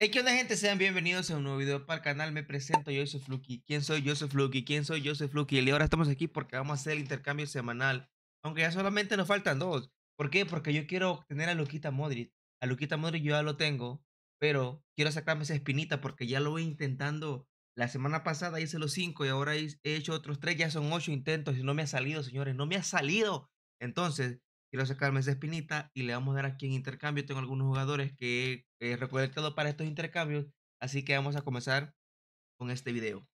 Hey, que onda, gente? Sean bienvenidos a un nuevo video para el canal. Me presento, yo soy Fluki ¿Quién soy? Yo soy Fluky. ¿Quién soy? Yo soy Fluky. Y ahora estamos aquí porque vamos a hacer el intercambio semanal. Aunque ya solamente nos faltan dos. ¿Por qué? Porque yo quiero obtener a Luquita Modric. A Luquita Modric yo ya lo tengo. Pero quiero sacarme esa espinita porque ya lo voy intentando. La semana pasada hice los cinco y ahora he hecho otros tres. Ya son ocho intentos y no me ha salido, señores. No me ha salido. Entonces, quiero sacarme esa espinita y le vamos a dar aquí en intercambio. Tengo algunos jugadores que he eh, recolectado para estos intercambios, así que vamos a comenzar con este video.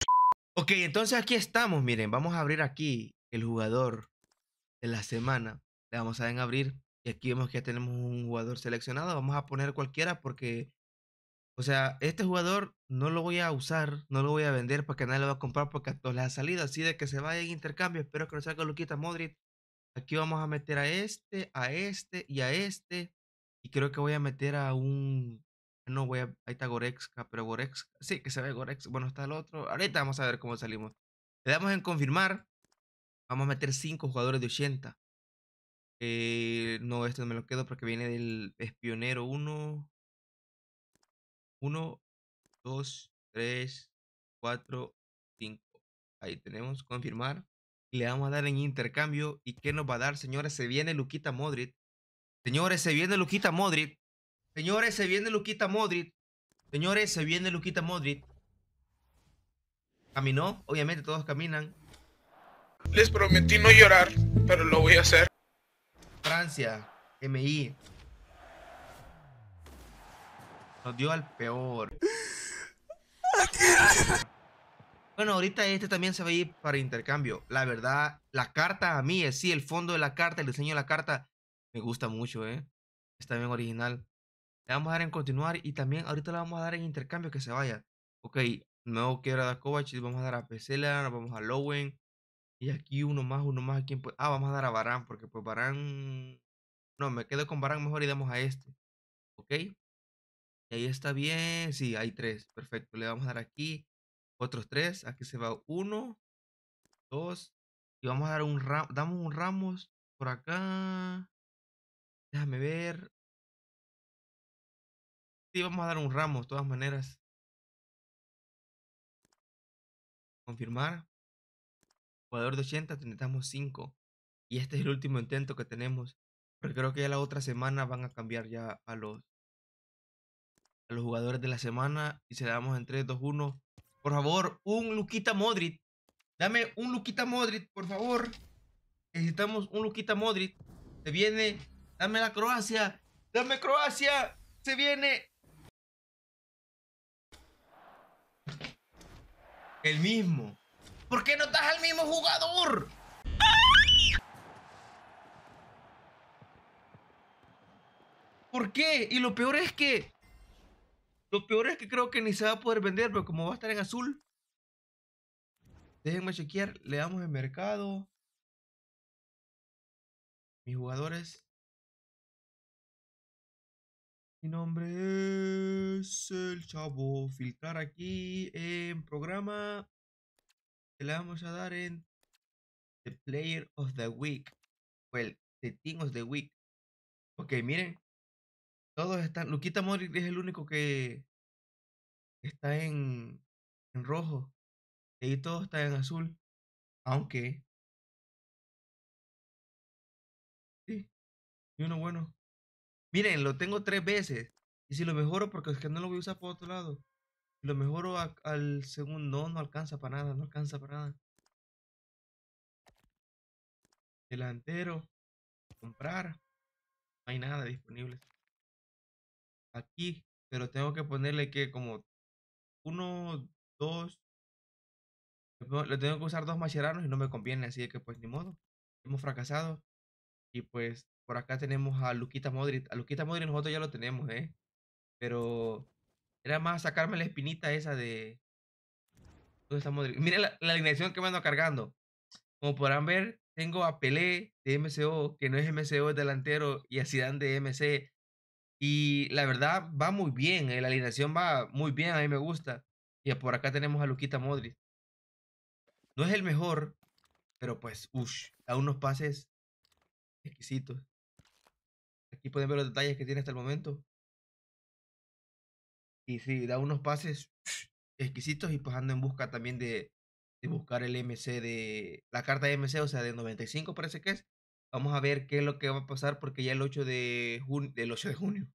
Ok, entonces aquí estamos, miren, vamos a abrir aquí el jugador de la semana. Le vamos a dar en abrir y aquí vemos que ya tenemos un jugador seleccionado. Vamos a poner cualquiera porque, o sea, este jugador no lo voy a usar, no lo voy a vender porque nadie lo va a comprar porque a todos les ha salido. Así de que se vaya en intercambio, espero que no salga Luquita Modric Aquí vamos a meter a este, a este y a este. Y creo que voy a meter a un... No, voy a... Ahí está Gorexka, pero Gorexka... Sí, que se ve Gorexka. Bueno, está el otro. Ahorita vamos a ver cómo salimos. Le damos en confirmar. Vamos a meter 5 jugadores de 80. Eh, este no, me lo quedo porque viene del espionero 1. 1, 2, 3, 4, 5. Ahí tenemos, confirmar le vamos a dar en intercambio. ¿Y qué nos va a dar, señores? Se viene Luquita Modric. Señores, se viene Luquita Modric. Señores, se viene Luquita Modric. Señores, se viene Luquita Modric. Caminó, obviamente todos caminan. Les prometí no llorar, pero lo voy a hacer. Francia, MI. Nos dio al peor. Bueno, ahorita este también se va a ir para intercambio. La verdad, la carta a mí, es sí, el fondo de la carta, el diseño de la carta, me gusta mucho, ¿eh? Está bien original. Le vamos a dar en continuar y también ahorita le vamos a dar en intercambio que se vaya. Ok, no quiero dar a y vamos a dar a Pesela, vamos a Lowen. Y aquí uno más, uno más. aquí. Ah, vamos a dar a Barán, porque pues Barán... No, me quedo con Barán mejor y damos a este. Ok. Y ahí está bien. Sí, hay tres. Perfecto. Le vamos a dar aquí otros tres, aquí se va uno, dos, y vamos a dar un ramo, damos un ramos por acá, déjame ver, sí, vamos a dar un ramo, de todas maneras, confirmar, jugador de 80, necesitamos cinco y este es el último intento que tenemos, pero creo que ya la otra semana van a cambiar ya a los a los jugadores de la semana y se le damos en 3, 2, 1 por favor, un Luquita Modric. Dame un Luquita Modric, por favor. Necesitamos un Luquita Modric. Se viene. Dame la Croacia. Dame Croacia. Se viene. El mismo. ¿Por qué no estás al mismo jugador? ¿Por qué? Y lo peor es que lo peor es que creo que ni se va a poder vender, pero como va a estar en azul. Déjenme chequear. Le damos el mercado. Mis jugadores. Mi nombre es el chavo. Filtrar aquí en programa. Le vamos a dar en The Player of the Week. Well, The Team of the Week. Ok, miren. Todos están. Luquita Mori es el único que está en, en rojo. Y todo está en azul. Aunque. Sí. Y uno bueno. Miren, lo tengo tres veces. Y si lo mejoro, porque es que no lo voy a usar por otro lado. lo mejoro al segundo, no, no alcanza para nada, no alcanza para nada. Delantero. Comprar. No hay nada disponible aquí, pero tengo que ponerle que como uno, dos, le tengo que usar dos macheranos y no me conviene, así que pues ni modo, hemos fracasado. Y pues por acá tenemos a Luquita Modric, a Luquita Modric nosotros ya lo tenemos, ¿eh? Pero era más sacarme la espinita esa de... ¿Dónde está Modric? Miren la, la alineación que me ando cargando. Como podrán ver, tengo a Pelé de MCO, que no es MCO, es delantero, y a Zidane de MC, y la verdad va muy bien, eh, la alineación va muy bien, a mí me gusta. Y por acá tenemos a Luquita Modric. No es el mejor, pero pues, uff, da unos pases exquisitos. Aquí pueden ver los detalles que tiene hasta el momento. Y sí, da unos pases exquisitos y pues ando en busca también de, de buscar el MC de la carta de MC, o sea, de 95 parece que es, Vamos a ver qué es lo que va a pasar porque ya el 8 de junio, el 8 de junio,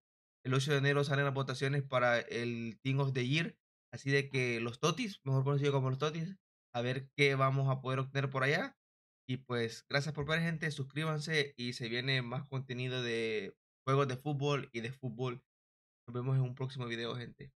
el 8 de enero salen las votaciones para el Team of the Year. Así de que los Totis, mejor conocido como los Totis, a ver qué vamos a poder obtener por allá. Y pues gracias por ver gente, suscríbanse y se viene más contenido de juegos de fútbol y de fútbol. Nos vemos en un próximo video gente.